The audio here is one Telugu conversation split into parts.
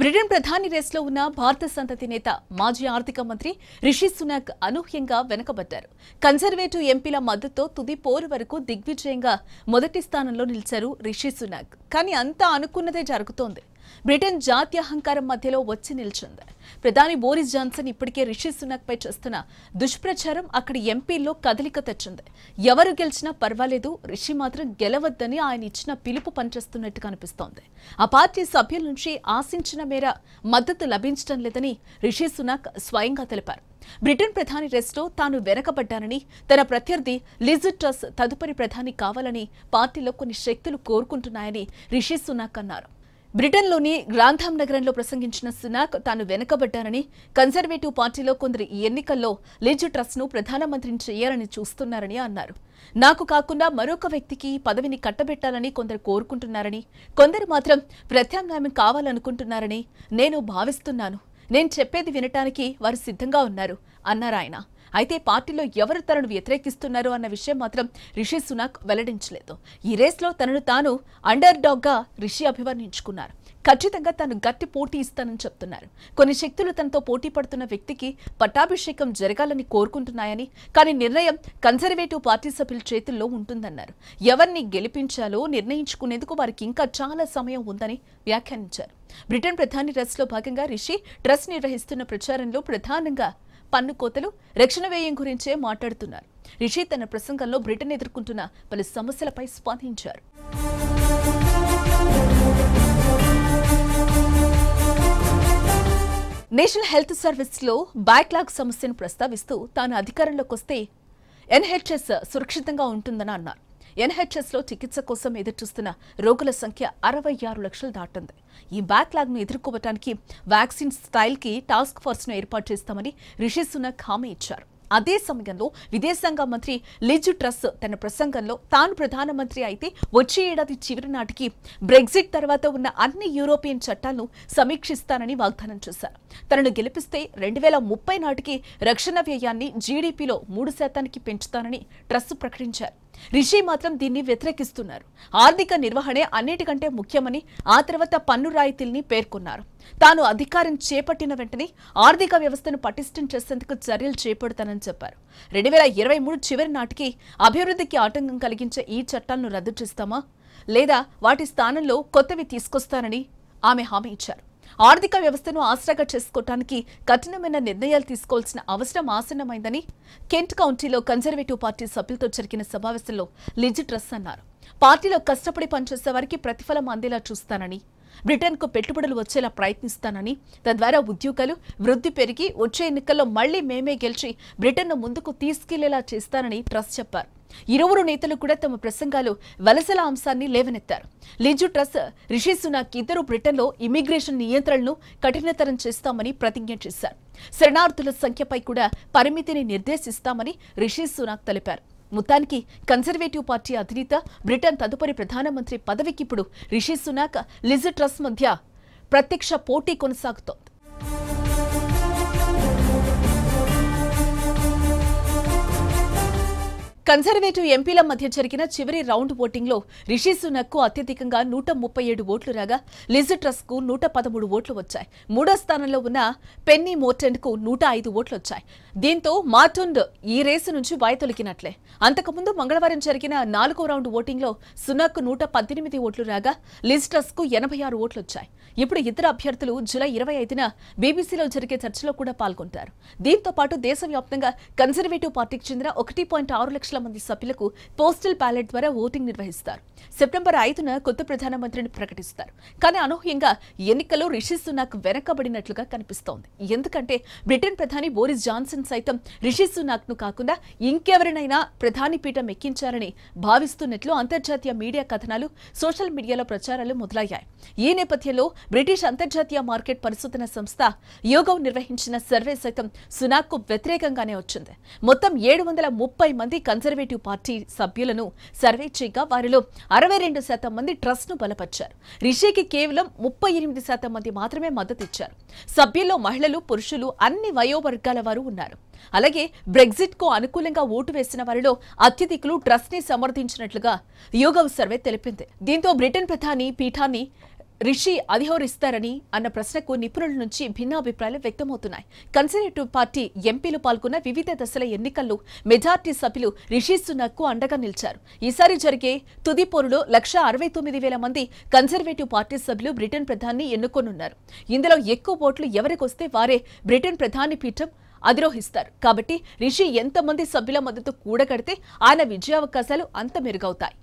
బ్రిటన్ ప్రధాని రేస్లో ఉన్న భారత సంతతి నేత మాజీ ఆర్థిక మంత్రి రిషి సునాక్ అనూహ్యంగా వెనకబడ్డారు కన్జర్వేటివ్ ఎంపీల మద్దతుతో తుది పోరు వరకు దిగ్విజయంగా మొదటి స్థానంలో నిలిచారు రిషి సునాక్ కానీ అంతా అనుకున్నదే జరుగుతోంది బ్రిటన్ జాతీయ అహంకారం మధ్యలో వచ్చి నిల్చుంది ప్రధాని బోరిస్ జాన్సన్ ఇప్పటికే రిషి పై చేస్తున్న దుష్ప్రచారం అక్కడి ఎంపీల్లో కదలిక తెచ్చింది ఎవరు గెలిచినా పర్వాలేదు రిషి మాత్రం గెలవద్దని ఆయన ఇచ్చిన పిలుపు పనిచేస్తున్నట్టు కనిపిస్తోంది ఆ పార్టీ సభ్యుల నుంచి ఆశించిన మేర మద్దతు లభించడం లేదని రిషి సునక్ స్వయంగా తెలిపారు బ్రిటన్ ప్రధాని రెస్టో తాను వెనకబడ్డానని తన ప్రత్యర్థి లిజిట్రస్ తదుపరి ప్రధాని కావాలని పార్టీలో కొన్ని శక్తులు కోరుకుంటున్నాయని రిషి సునాక్ అన్నారు బ్రిటన్లోని గ్రాంథామ్ నగరంలో ప్రసంగించిన సునాక్ తాను వెనుకబడ్డానని కన్జర్వేటివ్ పార్టీలో కొందరు ఈ ఎన్నికల్లో లిజ్ ట్రస్ట్ను ప్రధానమంత్రిని చేయాలని చూస్తున్నారని అన్నారు నాకు కాకుండా మరొక వ్యక్తికి పదవిని కట్టబెట్టాలని కొందరు కోరుకుంటున్నారని కొందరు మాత్రం ప్రత్యామ్నాయం కావాలనుకుంటున్నారని నేను భావిస్తున్నాను నేను చెప్పేది వినటానికి వారు సిద్ధంగా ఉన్నారు అన్నారు ఆయన అయితే పార్టీలో ఎవరు తనను వ్యతిరేకిస్తున్నారు అన్న విషయం మాత్రం రిషి సునాక్ వెల్లడించలేదు ఈ రేస్లో తనను తాను అండర్ డాగ్గా రిషి అభివర్ణించుకున్నారు ఖచ్చితంగా తాను గట్టి పోటీ ఇస్తానని చెప్తున్నారు కొన్ని శక్తులు తనతో పోటీ పడుతున్న వ్యక్తికి పట్టాభిషేకం జరగాలని కోరుకుంటున్నాయని కానీ నిర్ణయం కన్సర్వేటివ్ పార్టీ సభ్యుల చేతుల్లో ఉంటుందన్నారు ఎవరిని గెలిపించాలో నిర్ణయించుకునేందుకు వారికి ఇంకా చాలా సమయం ఉందని వ్యాఖ్యానించారు బ్రిటన్ ప్రధాని లో భాగంగా రిషి ట్రస్ నిర్వహిస్తున్న ప్రచారంలో ప్రధానంగా పన్ను కోతలు రక్షణ వ్యయం గురించే మాట్లాడుతున్నారు రిషి తన ప్రసంగంలో బ్రిటన్ ఎదుర్కొంటున్న పలు సమస్యలపై స్పందించారు నేషనల్ హెల్త్ సర్వీస్లో బ్యాక్లాగ్ సమస్యను ప్రస్తావిస్తూ తాను అధికారంలోకి వస్తే ఎన్హెచ్ఎస్ సురక్షితంగా ఉంటుందని అన్నారు ఎన్హెచ్ఎస్లో చికిత్స కోసం ఎదురుచూస్తున్న రోగుల సంఖ్య అరవై ఆరు లక్షలు దాటింది ఈ బ్యాక్లాగ్ను ఎదుర్కోవటానికి వ్యాక్సిన్ స్టైల్కి టాస్క్ ఫోర్స్ను ఏర్పాటు చేస్తామని రిషి సునక్ హామీ ఇచ్చారు అదే సమయంలో విదేశాంగ మంత్రి లిజు ట్రస్ తన ప్రసంగంలో తాను ప్రధానమంత్రి అయితే వచ్చే ఏడాది చివరి నాటికి బ్రెగ్జిట్ తర్వాత ఉన్న అన్ని యూరోపియన్ చట్టాలను సమీక్షిస్తానని వాగ్దానం చేశారు తనను గెలిపిస్తే రెండు వేల ముప్పై నాటికి రక్షణ వ్యయాన్ని జీడీపీలో మూడు శాతానికి పెంచుతానని ట్రస్ ప్రకటించారు రిషి మాత్రం దీన్ని వ్యతిరేకిస్తున్నారు ఆర్థిక నిర్వహణే అన్నిటికంటే ముఖ్యమని ఆ తర్వాత పన్ను రాయితీల్ని పేర్కొన్నారు తాను అధికారం చేపట్టిన వెంటనే ఆర్థిక వ్యవస్థను పటిష్టం చేసేందుకు చర్యలు చేపడతానని చెప్పారు రెండు వేల ఇరవై మూడు చివరి నాటికి అభివృద్ధికి ఆటంకం కలిగించే ఈ చట్టాలను రద్దు చేస్తామా లేదా వాటి స్థానంలో కొత్తవి తీసుకొస్తానని ఆమె హామీ ఇచ్చారు ఆర్థిక వ్యవస్థను ఆసరాగా చేసుకోవటానికి కఠినమైన నిర్ణయాలు తీసుకోవాల్సిన అవసరం ఆసన్నమైందని కెంట్ కౌంటీలో కన్జర్వేటివ్ పార్టీ సభ్యులతో జరిగిన సమావేశంలో లిజ్ అన్నారు పార్టీలో కష్టపడి పనిచేసే వారికి ప్రతిఫలం అందేలా చూస్తానని బ్రిటన్కు పెట్టుబడులు వచ్చేలా ప్రయత్నిస్తానని తద్వారా ఉద్యోగాలు వృద్ధి పెరిగి వచ్చే ఎన్నికల్లో మళ్లీ మేమే గెలిచి బ్రిటన్ను ముందుకు తీసుకెళ్లేలా చేస్తానని ట్రస్ చెప్పారు ఇరువురు నేతలు కూడా తమ ప్రసంగాలు వలసల అంశాన్ని లేవనెత్తారు లిజు ట్రస్ రిషి సునాక్ ఇద్దరు బ్రిటన్లో ఇమిగ్రేషన్ నియంత్రణను కఠినతరం చేస్తామని ప్రతిజ్ఞ చేశారు శరణార్థుల సంఖ్యపై కూడా పరిమితిని నిర్దేశిస్తామని రిషి సునాక్ తెలిపారు మొత్తానికి కన్సర్వేటివ్ పార్టీ అధినేత బ్రిటన్ తదుపరి ప్రధానమంత్రి పదవికిప్పుడు రిషి సునాక్ లిజు ట్రస్ మధ్య ప్రత్యక్ష పోటీ కొనసాగుతోంది కన్సర్వేటివ్ ఎంపీల మధ్య జరిగిన చివరి రౌండ్ ఓటింగ్లో రిషి సునక్కు అత్యధికంగా నూట ముప్పై ఏడు ఓట్లు రాగా లిజ్ ట్రస్కు నూట పదమూడు ఓట్లు వచ్చాయి మూడో స్థానంలో ఉన్న పెన్నీ కు నూట ఐదు ఓట్లు వచ్చాయి దీంతో మార్టొండ్ ఈ రేసు నుంచి వాయతొలికినట్లే అంతకుముందు మంగళవారం జరిగిన నాలుగో రౌండ్ ఓటింగ్లో సునక్కు నూట పద్దెనిమిది ఓట్లు రాగా లిజ్ ట్రస్కు ఎనభై ఆరు ఓట్లు వచ్చాయి ఇప్పుడు ఇతర అభ్యర్థులు జూలై ఇరవై ఐదున బీబీసీలో జరిగే చర్చలో కూడా పాల్గొంటారు దీంతో పాటు దేశవ్యాప్తంగా కన్సర్వేటివ్ పార్టీకి చెందిన ఒకటి పాయింట్ ఆరు లక్షల లక్షల మంది సభ్యులకు పోస్టల్ బ్యాలెట్ ద్వారా ఓటింగ్ నిర్వహిస్తారు సెప్టెంబర్ ఐదున కొత్త ప్రధానమంత్రిని ప్రకటిస్తారు కానీ అనూహ్యంగా ఎన్నికల్లో రిషి సునాక్ వెనకబడినట్లుగా కనిపిస్తోంది ఎందుకంటే బ్రిటన్ ప్రధాని బోరిస్ జాన్సన్ సైతం రిషి సునాక్ ను కాకుండా ఇంకెవరినైనా ప్రధాని పీఠం ఎక్కించారని భావిస్తున్నట్లు అంతర్జాతీయ మీడియా కథనాలు సోషల్ మీడియాలో ప్రచారాలు మొదలయ్యాయి ఈ నేపథ్యంలో బ్రిటిష్ అంతర్జాతీయ మార్కెట్ పరిశోధన సంస్థ యోగం నిర్వహించిన సర్వే సైతం సునాక్ కు వ్యతిరేకంగానే వచ్చింది మొత్తం ఏడు మంది ముప్పై కన్జర్వేటివ్ పార్టీ సభ్యులను సర్వే చేయగా వారిలో అరవై రెండు శాతం మంది ట్రస్ట్ ను బలపరిచారు రిషికి కేవలం ముప్పై ఎనిమిది శాతం మంది మాత్రమే మద్దతిచ్చారు సభ్యుల్లో మహిళలు పురుషులు అన్ని వయోవర్గాల వారు ఉన్నారు అలాగే బ్రెగ్జిట్ కు అనుకూలంగా ఓటు వేసిన వారిలో అత్యధికులు ట్రస్ట్ ని సమర్థించినట్లుగా యోగవ్ సర్వే తెలిపింది దీంతో బ్రిటన్ ప్రధాని పీఠాన్ని రిషి అధిహోరిస్తారని అన్న ప్రశ్నకు నిపుణుల నుంచి భిన్నాభిప్రాయాలు వ్యక్తమవుతున్నాయి కన్సర్వేటివ్ పార్టీ ఎంపీలు పాల్గొన్న వివిధ దశల ఎన్నికల్లో మెజార్టీ సభ్యులు రిషి సునక్కు అండగా నిలిచారు ఈసారి జరిగే తుది పోరులో లక్ష అరవై తొమ్మిది వేల మంది కన్సర్వేటివ్ పార్టీ సభ్యులు బ్రిటన్ ప్రధాని ఎన్నుకోనున్నారు ఇందులో ఎక్కువ ఓట్లు ఎవరికొస్తే వారే బ్రిటన్ ప్రధాని పీఠం అధిరోహిస్తారు కాబట్టి రిషి ఎంతమంది సభ్యుల మద్దతు కూడగడితే ఆయన విజయావకాశాలు అంత మెరుగవుతాయి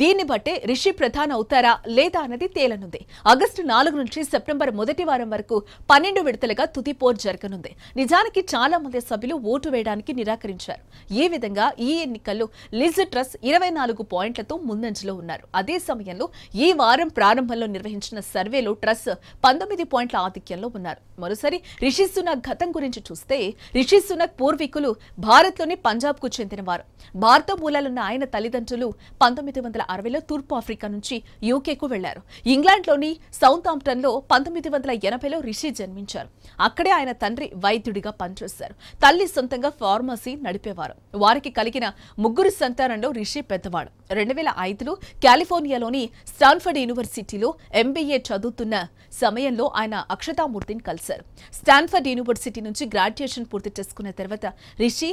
దీన్ని బట్టే రిషి ప్రధాన్ అవుతారా లేదా అన్నది తేలనుంది ఆగస్టు నాలుగు నుంచి సెప్టెంబర్ మొదటి వారం వరకు పన్నెండు విడతలుగా తుది పోర్ జరగనుంది నిజానికి చాలా మంది సభ్యులు ఓటు వేయడానికి నిరాకరించారు ఈ విధంగా ఈ ఎన్నికల్లో లిజ్ ట్రస్ ఇరవై నాలుగు పాయింట్లతో ముందంజలో ఉన్నారు అదే సమయంలో ఈ వారం ప్రారంభంలో నిర్వహించిన సర్వేలో ట్రస్ పంతొమ్మిది పాయింట్ల ఆధిక్యంలో ఉన్నారు మరోసారి రిషి సునక్ గతం గురించి చూస్తే రిషి సునక్ పూర్వీకులు భారత్లోని పంజాబ్కు చెందినవారు భారత మూలాలున్న ఆయన తల్లిదండ్రులు పంతొమ్మిది వందల అరవైలో తూర్పు ఆఫ్రికా నుంచి యూకేకు వెళ్లారు ఇంగ్లాండ్లోని సౌత్ లో పంతొమ్మిది వందల ఎనభైలో రిషి జన్మించారు అక్కడే ఆయన తండ్రి వైద్యుడిగా పనిచేశారు తల్లి సొంతంగా ఫార్మసీ నడిపేవారు వారికి కలిగిన ముగ్గురు సంతానంలో రిషి పెద్దవాడు రెండు వేల ఐదులో కాలిఫోర్నియాలోని స్టాన్ఫర్డ్ యూనివర్సిటీలో ఎంబీఏ చదువుతున్న సమయంలో ఆయన అక్షతామూర్తిని కలిశారు స్టాన్ఫర్డ్ యూనివర్సిటీ నుంచి గ్రాడ్యుయేషన్ పూర్తి చేసుకున్న తర్వాత రిషి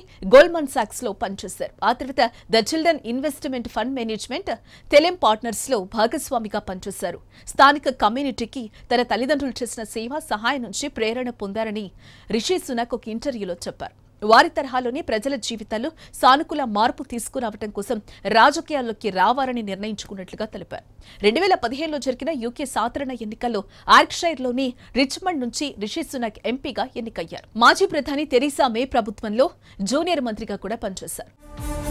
సాక్స్ లో పనిచేశారు ఆ తర్వాత the children investment fund management తెలెం పార్ట్నర్స్లో భాగస్వామిగా పనిచేశారు స్థానిక కమ్యూనిటీకి తన తల్లిదండ్రులు చేసిన సేవ సహాయం నుంచి ప్రేరణ పొందారని రిషి సునక్ ఒక ఇంటర్వ్యూలో చెప్పారు వారి తరహాలోనే ప్రజల జీవితాల్లో సానుకూల మార్పు తీసుకురావటం కోసం రాజకీయాల్లోకి రావాలని నిర్ణయించుకున్నట్లుగా తెలిపారు రెండు వేల పదిహేనులో జరిగిన యూకే సాధారణ ఎన్నికల్లో ఆర్క్షైర్లోని రిచ్మండ్ నుంచి రిషి సునక్ ఎంపీగా ఎన్నికయ్యారు మాజీ ప్రధాని తెరీసా మే ప్రభుత్వంలో జూనియర్ మంత్రిగా కూడా పనిచేశారు